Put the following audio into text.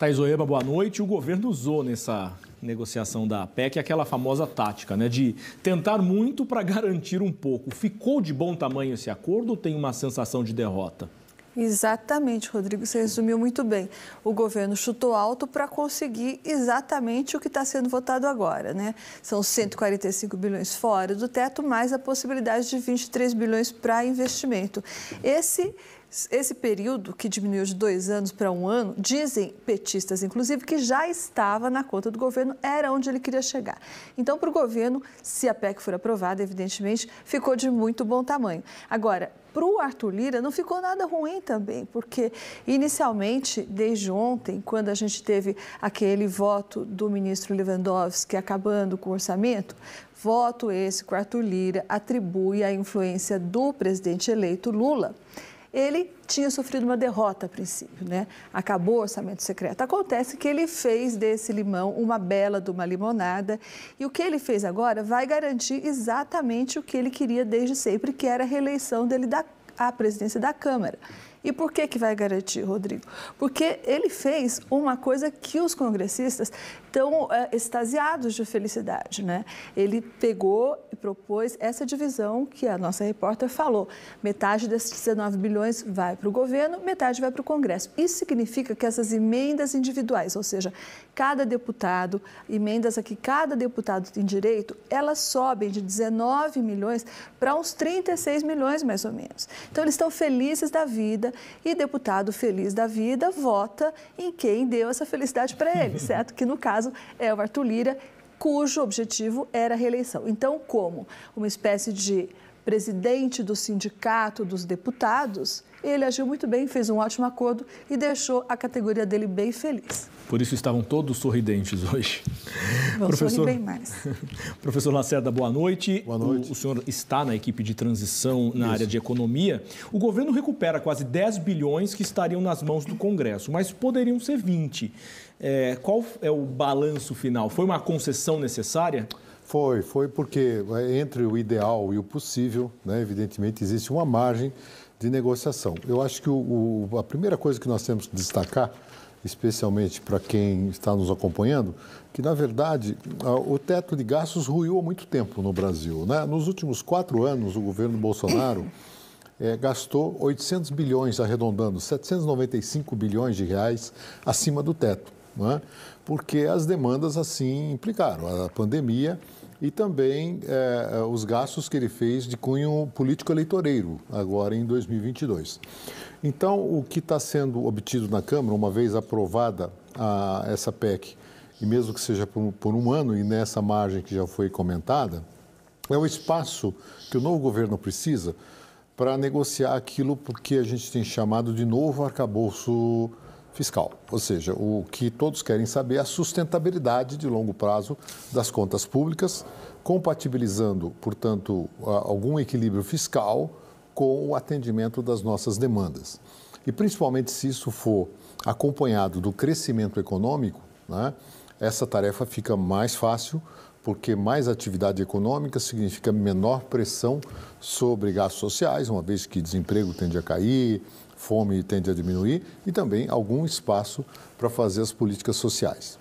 Thais Oeba, boa noite. O governo usou nessa negociação da PEC aquela famosa tática, né, de tentar muito para garantir um pouco. Ficou de bom tamanho esse acordo ou tem uma sensação de derrota? Exatamente, Rodrigo, você resumiu muito bem. O governo chutou alto para conseguir exatamente o que está sendo votado agora, né? São 145 bilhões fora do teto, mais a possibilidade de 23 bilhões para investimento. Esse esse período, que diminuiu de dois anos para um ano, dizem petistas, inclusive, que já estava na conta do governo, era onde ele queria chegar. Então, para o governo, se a PEC for aprovada, evidentemente, ficou de muito bom tamanho. Agora, para o Arthur Lira não ficou nada ruim também, porque inicialmente, desde ontem, quando a gente teve aquele voto do ministro Lewandowski acabando com o orçamento, voto esse que o Arthur Lira atribui à influência do presidente eleito Lula ele tinha sofrido uma derrota a princípio, né? Acabou o orçamento secreto. Acontece que ele fez desse limão uma bela de uma limonada e o que ele fez agora vai garantir exatamente o que ele queria desde sempre, que era a reeleição dele da à presidência da Câmara. E por que, que vai garantir, Rodrigo? Porque ele fez uma coisa que os congressistas estão é, eh, extasiados de felicidade. Né? Ele pegou e propôs essa divisão que a nossa repórter falou. Metade desses 19 bilhões vai para o governo, metade vai para o Congresso. Isso significa que essas emendas individuais, ou seja, cada deputado, emendas a que cada deputado tem direito, elas sobem de 19 milhões para uns 36 milhões, mais ou menos. Então, eles estão felizes da vida e deputado feliz da vida vota em quem deu essa felicidade para ele, certo? Que no caso é o Arthur Lira, cujo objetivo era a reeleição. Então, como uma espécie de presidente do Sindicato dos Deputados, ele agiu muito bem, fez um ótimo acordo e deixou a categoria dele bem feliz. Por isso estavam todos sorridentes hoje. Vão professor, bem mais. professor Lacerda, boa noite. Boa noite. O, o senhor está na equipe de transição na isso. área de economia. O governo recupera quase 10 bilhões que estariam nas mãos do Congresso, mas poderiam ser 20. É, qual é o balanço final? Foi uma concessão necessária? Foi, foi porque eh, entre o ideal e o possível, né, evidentemente, existe uma margem de negociação. Eu acho que o, o, a primeira coisa que nós temos que destacar, especialmente para quem está nos acompanhando, que na verdade o teto de gastos ruiu há muito tempo no Brasil. Né? Nos últimos quatro anos, o governo Bolsonaro é, gastou 800 bilhões, arredondando, 795 bilhões de reais acima do teto né? porque as demandas assim implicaram a pandemia e também eh, os gastos que ele fez de cunho político-eleitoreiro, agora em 2022. Então, o que está sendo obtido na Câmara, uma vez aprovada a, essa PEC, e mesmo que seja por, por um ano e nessa margem que já foi comentada, é o espaço que o novo governo precisa para negociar aquilo que a gente tem chamado de novo arcabouço fiscal. Ou seja, o que todos querem saber é a sustentabilidade de longo prazo das contas públicas, compatibilizando, portanto, algum equilíbrio fiscal com o atendimento das nossas demandas. E principalmente se isso for acompanhado do crescimento econômico, né, essa tarefa fica mais fácil porque mais atividade econômica significa menor pressão sobre gastos sociais, uma vez que desemprego tende a cair, fome tende a diminuir e também algum espaço para fazer as políticas sociais.